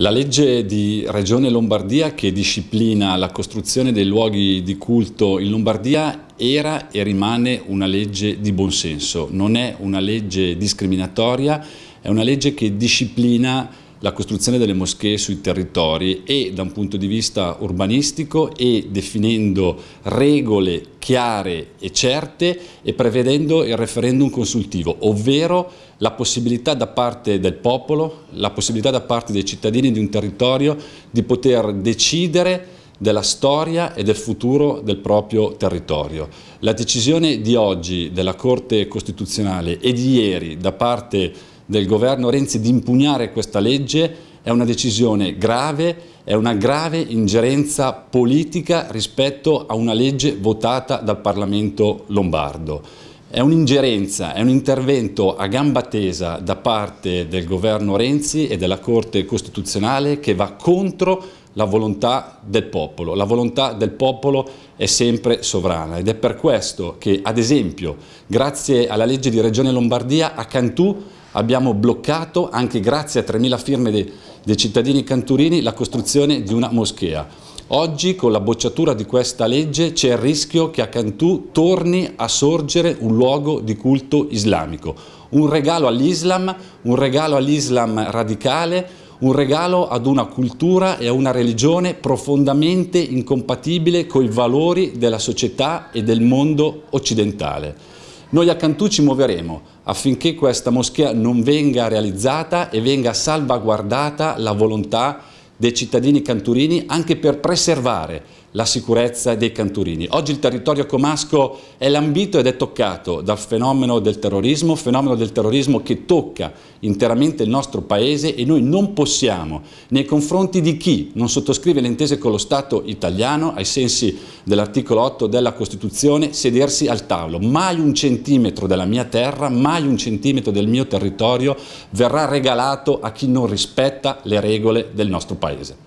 La legge di Regione Lombardia che disciplina la costruzione dei luoghi di culto in Lombardia era e rimane una legge di buonsenso, non è una legge discriminatoria, è una legge che disciplina la costruzione delle moschee sui territori e da un punto di vista urbanistico e definendo regole chiare e certe e prevedendo il referendum consultivo, ovvero la possibilità da parte del popolo, la possibilità da parte dei cittadini di un territorio di poter decidere della storia e del futuro del proprio territorio. La decisione di oggi della Corte Costituzionale e di ieri da parte del governo Renzi di impugnare questa legge è una decisione grave, è una grave ingerenza politica rispetto a una legge votata dal Parlamento lombardo. È un'ingerenza, è un intervento a gamba tesa da parte del governo Renzi e della Corte Costituzionale che va contro la volontà del popolo. La volontà del popolo è sempre sovrana ed è per questo che, ad esempio, grazie alla legge di Regione Lombardia, a Cantù abbiamo bloccato, anche grazie a 3.000 firme dei, dei cittadini canturini, la costruzione di una moschea. Oggi con la bocciatura di questa legge c'è il rischio che a Cantù torni a sorgere un luogo di culto islamico. Un regalo all'Islam, un regalo all'Islam radicale, un regalo ad una cultura e a una religione profondamente incompatibile con i valori della società e del mondo occidentale. Noi a Cantù ci muoveremo affinché questa moschea non venga realizzata e venga salvaguardata la volontà dei cittadini canturini anche per preservare la sicurezza dei canturini. Oggi il territorio comasco è lambito ed è toccato dal fenomeno del terrorismo, fenomeno del terrorismo che tocca interamente il nostro paese e noi non possiamo, nei confronti di chi non sottoscrive le intese con lo Stato italiano, ai sensi dell'articolo 8 della Costituzione, sedersi al tavolo. Mai un centimetro della mia terra, mai un centimetro del mio territorio verrà regalato a chi non rispetta le regole del nostro paese.